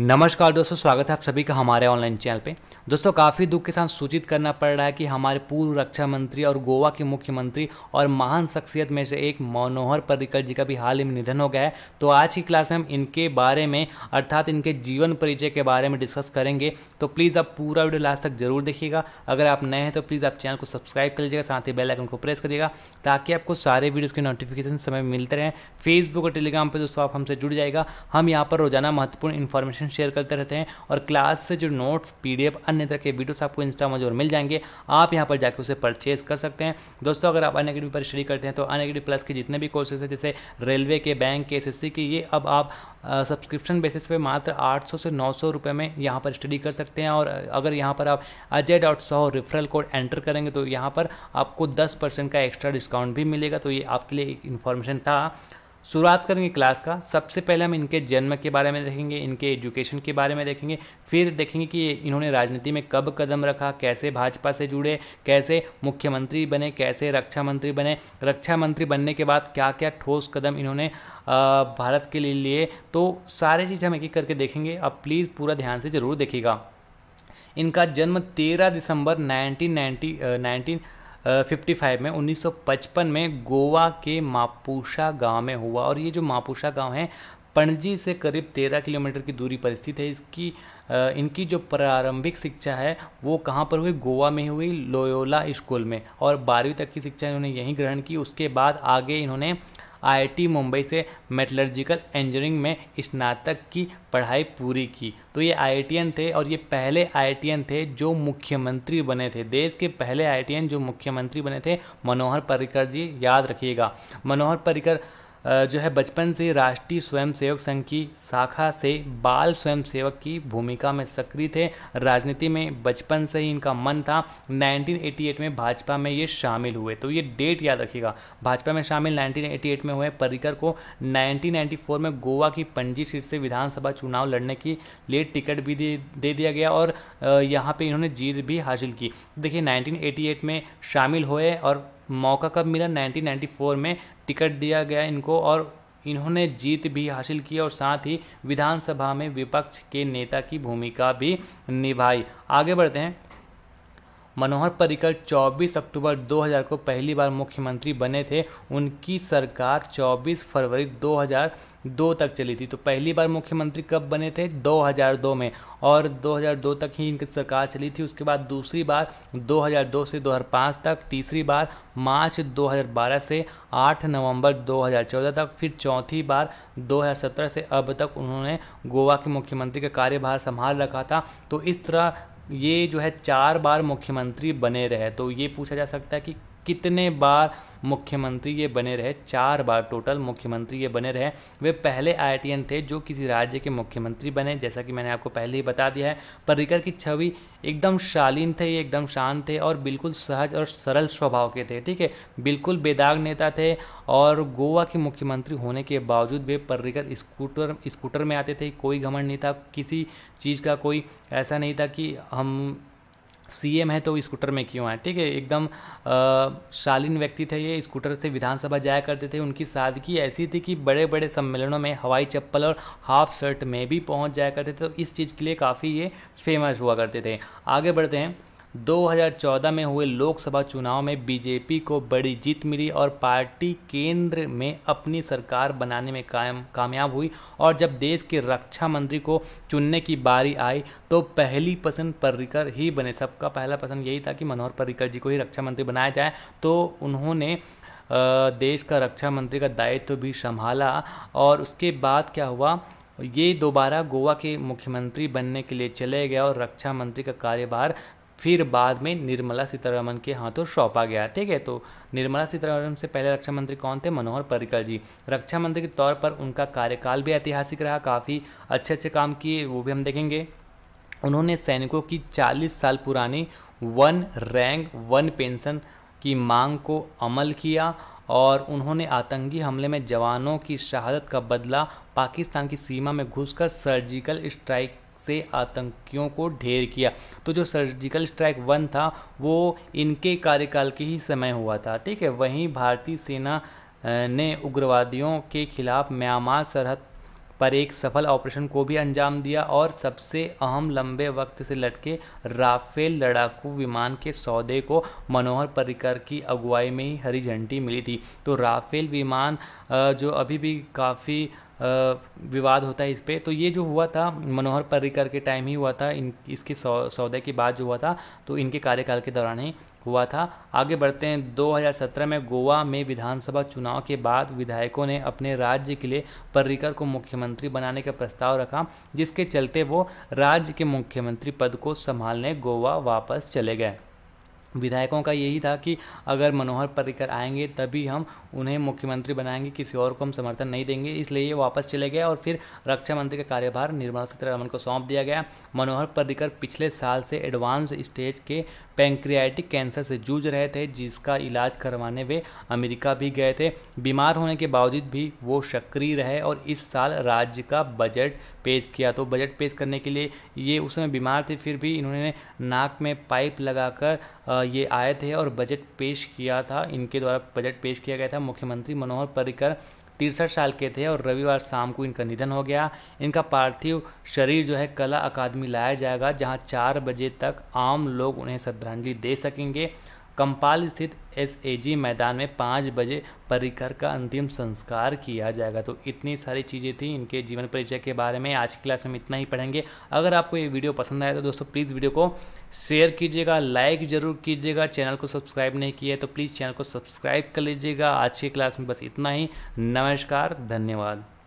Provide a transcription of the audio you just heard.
नमस्कार दोस्तों स्वागत है आप सभी का हमारे ऑनलाइन चैनल पे दोस्तों काफ़ी दुख के साथ सूचित करना पड़ रहा है कि हमारे पूर्व रक्षा मंत्री और गोवा के मुख्यमंत्री और महान शख्सियत में से एक मनोहर पर्रिकर जी का भी हाल ही में निधन हो गया है तो आज की क्लास में हम इनके बारे में अर्थात इनके जीवन परिचय के बारे में डिस्कस करेंगे तो प्लीज़ आप पूरा वीडियो लास्ट तक जरूर देखिएगा अगर आप नए हैं तो प्लीज़ आप चैनल को सब्सक्राइब कर लीजिएगा साथ ही बेलाइकन को प्रेस करिएगा ताकि आपको सारे वीडियोज़ के नोटिफिकेशन समय मिलते रहें फेसबुक और टेलीग्राम पर दोस्तों आप हमसे जुड़ जाएगा हम यहाँ पर रोजाना महत्वपूर्ण इन्फॉर्मेशन इन्फॉर्मेशन शेयर करते रहते हैं और क्लास से जो नोट्स पी अन्य तरह के वीडियोस आपको इंस्टा जो मिल जाएंगे आप यहाँ पर जाकर उसे परचेज कर सकते हैं दोस्तों अगर आप अनएकेडमी पर स्टडी करते हैं तो अनएकेडमी प्लस के जितने भी कोर्सेज हैं जैसे रेलवे के बैंक के एस के ये अब आप सब्सक्रिप्शन बेसिस पे मात्र 800 से 900 रुपए में यहाँ पर स्टडी कर सकते हैं और अगर यहाँ पर आप अजय डॉट सौ रेफरल कोड एंटर करेंगे तो यहाँ पर आपको 10 परसेंट का एक्स्ट्रा डिस्काउंट भी मिलेगा तो ये आपके लिए एक इन्फॉर्मेशन था शुरुआत करेंगे क्लास का सबसे पहले हम इनके जन्म के बारे में देखेंगे इनके एजुकेशन के बारे में देखेंगे फिर देखेंगे कि इन्होंने राजनीति में कब कदम रखा कैसे भाजपा से जुड़े कैसे मुख्यमंत्री बने कैसे रक्षा मंत्री बने रक्षा मंत्री बनने के बाद क्या क्या ठोस कदम इन्होंने भारत के लिए लिए तो सारे चीज़ हम एक एक करके देखेंगे अब प्लीज़ पूरा ध्यान से ज़रूर देखिएगा इनका जन्म 13 दिसंबर 1990 नाइनटीन 55 में 1955 में गोवा के मापूषा गांव में हुआ और ये जो मापूषा गांव है पणजी से करीब 13 किलोमीटर की दूरी पर स्थित है इसकी इनकी जो प्रारंभिक शिक्षा है वो कहाँ पर हुई गोवा में हुई लोयोला स्कूल में और बारहवीं तक की शिक्षा इन्होंने यहीं ग्रहण की उसके बाद आगे इन्होंने आईआईटी मुंबई से मेटलर्जिकल इंजीनियरिंग में स्नातक की पढ़ाई पूरी की तो ये आई थे और ये पहले आई थे जो मुख्यमंत्री बने थे देश के पहले आई जो मुख्यमंत्री बने थे मनोहर पर्रिकर जी याद रखिएगा मनोहर पर्रिकर जो है बचपन से राष्ट्रीय स्वयंसेवक संघ की शाखा से बाल स्वयंसेवक की भूमिका में सक्रिय थे राजनीति में बचपन से ही इनका मन था 1988 में भाजपा में ये शामिल हुए तो ये डेट याद रखिएगा भाजपा में शामिल 1988 में हुए पर्रिकर को 1994 में गोवा की पंजी सीट से विधानसभा चुनाव लड़ने की लिए टिकट भी दे, दे दिया गया और यहाँ पर इन्होंने जीत भी हासिल की देखिए नाइनटीन में शामिल हुए और मौका कब मिला 1994 में टिकट दिया गया इनको और इन्होंने जीत भी हासिल की और साथ ही विधानसभा में विपक्ष के नेता की भूमिका भी निभाई आगे बढ़ते हैं मनोहर पर्रिकर 24 अक्टूबर 2000 को पहली बार मुख्यमंत्री बने थे उनकी सरकार 24 फरवरी 2002 तक चली थी तो पहली बार मुख्यमंत्री कब बने थे 2002 में और 2002 तक ही इनकी सरकार चली थी उसके बाद दूसरी बार 2002 से 2005 तक तीसरी बार मार्च 2012 से 8 नवंबर 2014 तक फिर चौथी बार 2017 से अब तक उन्होंने गोवा के मुख्यमंत्री का कार्यभार संभाल रखा था तो इस तरह ये जो है चार बार मुख्यमंत्री बने रहे तो ये पूछा जा सकता है कि कितने बार मुख्यमंत्री ये बने रहे चार बार टोटल मुख्यमंत्री ये बने रहे वे पहले आई थे जो किसी राज्य के मुख्यमंत्री बने जैसा कि मैंने आपको पहले ही बता दिया है पर्रिकर की छवि एकदम शालीन थे एकदम शांत थे और बिल्कुल सहज और सरल स्वभाव के थे ठीक है बिल्कुल बेदाग नेता थे और गोवा के मुख्यमंत्री होने के बावजूद वे पर्रिकर स्कूटर स्कूटर में आते थे कोई घमंड नहीं था किसी चीज़ का कोई ऐसा नहीं था कि हम सीएम है तो स्कूटर में क्यों आए ठीक है एकदम शालीन व्यक्ति थे ये स्कूटर से विधानसभा जाया करते थे उनकी सादगी ऐसी थी कि बड़े बड़े सम्मेलनों में हवाई चप्पल और हाफ शर्ट में भी पहुंच जाया करते थे तो इस चीज़ के लिए काफ़ी ये फेमस हुआ करते थे आगे बढ़ते हैं 2014 में हुए लोकसभा चुनाव में बीजेपी को बड़ी जीत मिली और पार्टी केंद्र में अपनी सरकार बनाने में कायम कामयाब हुई और जब देश के रक्षा मंत्री को चुनने की बारी आई तो पहली पसंद पर्रिकर ही बने सबका पहला पसंद यही था कि मनोहर पर्रिकर जी को ही रक्षा मंत्री बनाया जाए तो उन्होंने देश का रक्षा मंत्री का दायित्व तो भी संभाला और उसके बाद क्या हुआ ये दोबारा गोवा के मुख्यमंत्री बनने के लिए चले गए और रक्षा मंत्री का कार्यभार फिर बाद में निर्मला सीतारमन के हाथों सौंपा गया ठीक है तो निर्मला सीतारमन से पहले रक्षा मंत्री कौन थे मनोहर पर्रिकर जी रक्षा मंत्री के तौर पर उनका कार्यकाल भी ऐतिहासिक रहा काफ़ी अच्छे अच्छे काम किए वो भी हम देखेंगे उन्होंने सैनिकों की 40 साल पुरानी वन रैंक वन पेंशन की मांग को अमल किया और उन्होंने आतंकी हमले में जवानों की शहादत का बदला पाकिस्तान की सीमा में घुसकर सर्जिकल स्ट्राइक से आतंकियों को ढेर किया तो जो सर्जिकल स्ट्राइक वन था वो इनके कार्यकाल के ही समय हुआ था ठीक है वहीं भारतीय सेना ने उग्रवादियों के खिलाफ म्यांमार सरहद पर एक सफल ऑपरेशन को भी अंजाम दिया और सबसे अहम लंबे वक्त से लटके राफेल लड़ाकू विमान के सौदे को मनोहर पर्रिकर की अगुवाई में ही हरी झंडी मिली थी तो राफेल विमान जो अभी भी काफ़ी विवाद होता है इस पर तो ये जो हुआ था मनोहर पर्रिकर के टाइम ही हुआ था इन इसके सौ, सौदे की बात जो हुआ था तो इनके कार्यकाल के दौरान ही हुआ था आगे बढ़ते हैं 2017 में गोवा में विधानसभा चुनाव के बाद विधायकों ने अपने राज्य के लिए पर्रिकर को मुख्यमंत्री बनाने का प्रस्ताव रखा जिसके चलते वो राज्य के मुख्यमंत्री पद को संभालने गोवा वापस चले गए विधायकों का यही था कि अगर मनोहर पर्रिकर आएंगे तभी हम उन्हें मुख्यमंत्री बनाएंगे किसी और को हम समर्थन नहीं देंगे इसलिए ये वापस चले गए और फिर रक्षा मंत्री का कार्यभार निर्मला सीतारमन को सौंप दिया गया मनोहर पर्रिकर पिछले साल से एडवांस स्टेज के पैंक्रियाटिक कैंसर से जूझ रहे थे जिसका इलाज करवाने वे अमेरिका भी गए थे बीमार होने के बावजूद भी वो सक्रिय रहे और इस साल राज्य का बजट पेश किया तो बजट पेश करने के लिए ये उस समय बीमार थे फिर भी इन्होंने नाक में पाइप लगाकर ये आए थे और बजट पेश किया था इनके द्वारा बजट पेश किया गया था मुख्यमंत्री मनोहर पर्रिकर तिरसठ साल के थे और रविवार शाम को इनका निधन हो गया इनका पार्थिव शरीर जो है कला अकादमी लाया जाएगा जहां चार बजे तक आम लोग उन्हें श्रद्धांजलि दे सकेंगे कंपाल स्थित एस मैदान में पाँच बजे परिकर का अंतिम संस्कार किया जाएगा तो इतनी सारी चीज़ें थी इनके जीवन परिचय के बारे में आज की क्लास में इतना ही पढ़ेंगे अगर आपको ये वीडियो पसंद आया तो दोस्तों प्लीज़ वीडियो को शेयर कीजिएगा लाइक ज़रूर कीजिएगा चैनल को सब्सक्राइब नहीं किया है तो प्लीज़ चैनल को सब्सक्राइब कर लीजिएगा आज की क्लास में बस इतना ही नमस्कार धन्यवाद